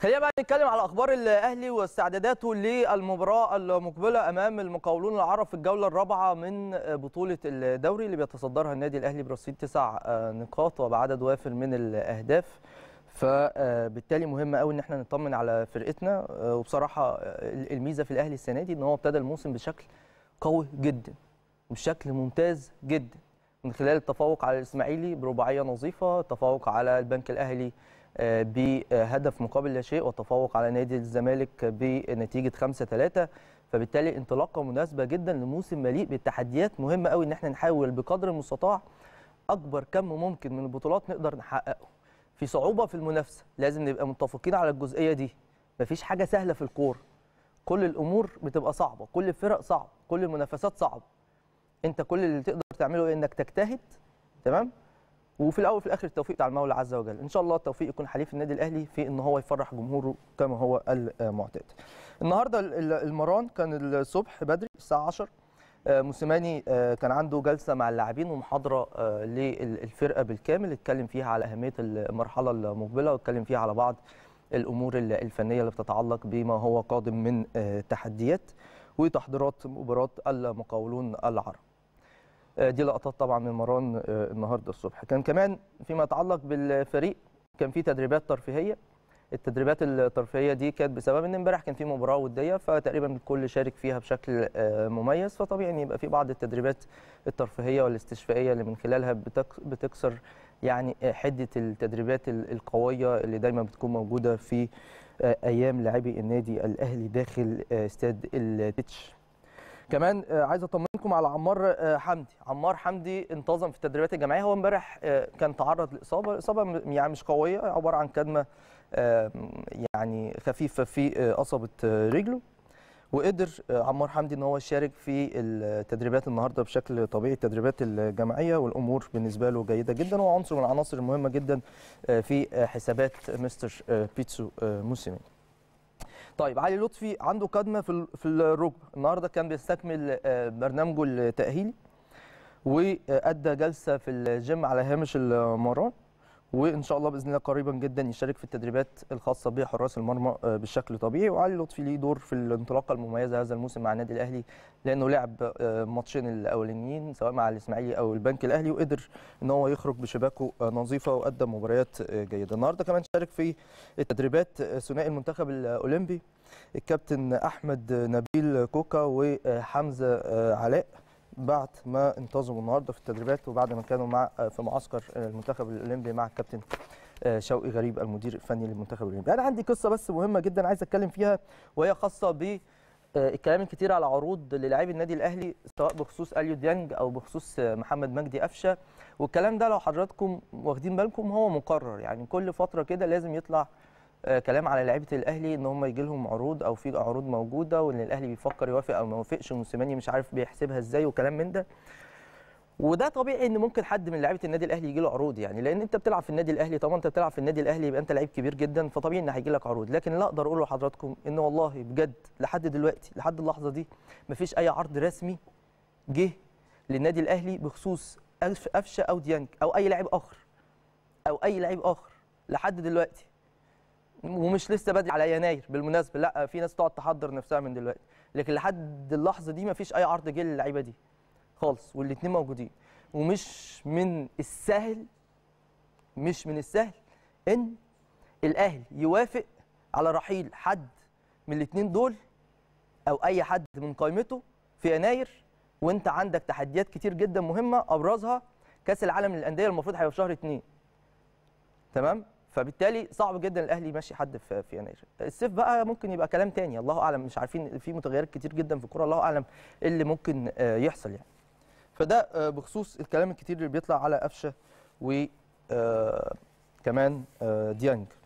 خلينا بقى نتكلم على اخبار الاهلي واستعداداته للمباراه المقبله امام المقاولون العرب في الجوله الرابعه من بطوله الدوري اللي بيتصدرها النادي الاهلي برصيد تسع آه، نقاط وبعدد وافر من الاهداف فبالتالي مهم قوي ان احنا نطمن على فرقتنا آه، وبصراحه آه، الميزه في الاهلي السنه دي ان هو ابتدى الموسم بشكل قوي جدا وبشكل ممتاز جدا من خلال التفوق على الاسماعيلي برباعيه نظيفه التفوق على البنك الاهلي بهدف مقابل لا شيء والتفوق على نادي الزمالك بنتيجه 5 3 فبالتالي انطلاقه مناسبه جدا لموسم مليء بالتحديات مهمه قوي ان احنا نحاول بقدر المستطاع اكبر كم ممكن من البطولات نقدر نحققه في صعوبه في المنافسه لازم نبقى متفقين على الجزئيه دي مفيش حاجه سهله في الكوره كل الامور بتبقى صعبه كل الفرق صعب كل المنافسات صعب انت كل اللي تقدر تعمله إيه؟ انك تجتهد تمام وفي الاول وفي الاخر التوفيق بتاع المولى عز وجل ان شاء الله التوفيق يكون حليف النادي الاهلي في ان هو يفرح جمهوره كما هو المعتاد النهارده المران كان الصبح بدري الساعه 10 آه، موسيماني آه، كان عنده جلسه مع اللاعبين ومحاضره آه، للفرقه بالكامل اتكلم فيها على اهميه المرحله المقبله واتكلم فيها على بعض الامور الفنيه اللي بتتعلق بما هو قادم من تحديات وتحضيرات مباراه المقاولون العرب آه، دي لقطات طبعا من مران آه، النهارده الصبح كان كمان فيما يتعلق بالفريق كان في تدريبات ترفيهيه التدريبات الترفيهيه دي كانت بسبب ان امبارح كان في مباراه وديه فتقريبا الكل شارك فيها بشكل آه، مميز فطبيعي ان يبقى في بعض التدريبات الترفيهيه والاستشفائيه اللي من خلالها بتكسر يعني حده التدريبات القويه اللي دايما بتكون موجوده في ايام لاعبي النادي الاهلي داخل استاد التتش كمان عايز اطمن معاكم على عمار آه، حمدي عمار حمدي انتظم في التدريبات الجماعيه هو امبارح آه، كان تعرض لاصابه اصابه يعني مش قويه عباره عن كدمه يعني خفيفه في آه، قصبه رجله وقدر عمار حمدي ان هو يشارك في التدريبات النهارده بشكل طبيعي التدريبات الجماعيه والامور بالنسبه له جيده جدا وعنصر من العناصر المهمه جدا في حسابات مستر بيتسو موسيماني طيب علي لطفي عنده كدمه في في الركبه النهارده كان بيستكمل آه، برنامجه التاهيلي وادى جلسه في الجيم على هامش المران وان شاء الله باذن الله قريبا جدا يشارك في التدريبات الخاصه بحراس المرمى آه، بالشكل الطبيعي وعلي لطفي ليه دور في الانطلاقه المميزه هذا الموسم مع النادي الاهلي لانه لعب آه، ماتشين الاولانيين سواء مع الاسماعيلي او البنك الاهلي وقدر ان هو يخرج بشباكه آه، نظيفه وقدم مباريات جيده النهارده كمان شارك في التدريبات ثنائي المنتخب الاولمبي الكابتن احمد نبيل كوكا وحمزه علاء بعد ما انتظموا النهارده في التدريبات وبعد ما كانوا مع آه، في معسكر آه، المنتخب الاولمبي مع الكابتن آه، شوقي غريب المدير الفني للمنتخب الاولمبي. انا عندي قصه بس مهمه جدا عايز اتكلم فيها وهي خاصه ب الكلام الكتير على عروض للاعبي النادي الاهلي سواء بخصوص اليو ديانج او بخصوص محمد مجدي قفشه والكلام ده لو حضراتكم واخدين بالكم هو مقرر يعني كل فتره كده لازم يطلع كلام على لعيبه الاهلي ان هم يجي لهم عروض او في عروض موجوده وان الاهلي بيفكر يوافق او ما يوافقش وموسيماني مش عارف بيحسبها ازاي وكلام من ده وده طبيعي ان ممكن حد من لعيبه النادي الاهلي يجي له عروض يعني لان انت بتلعب في النادي الاهلي طبعا انت بتلعب في النادي الاهلي يبقى انت لعيب كبير جدا فطبيعي ان هيجي لك عروض لكن اللي اقدر اقوله لحضراتكم ان والله بجد لحد دلوقتي لحد اللحظه دي مفيش اي عرض رسمي جه للنادي الاهلي بخصوص قفشه او ديانج او اي لعيب اخر او اي لعيب اخر لحد دلوقتي ومش لسه بادئ على يناير بالمناسبه لا في ناس تقعد تحضر نفسها من دلوقتي لكن لحد اللحظه دي مفيش اي عرض جه للعيبه دي خالص والاثنين موجودين ومش من السهل مش من السهل ان الاهلي يوافق على رحيل حد من الاثنين دول او اي حد من قائمته في يناير وانت عندك تحديات كتير جدا مهمه ابرزها كاس العالم للانديه المفروض هيبقى في شهر 2 تمام فبالتالي صعب جدا الاهلي يمشي حد في يناير الصيف بقى ممكن يبقى كلام تاني الله اعلم مش عارفين في متغيرات كتير جدا في الكوره الله اعلم ايه اللي ممكن آه، يحصل يعني فده آه، بخصوص الكلام الكتير اللي بيطلع على قفشه و آه، كمان ديانج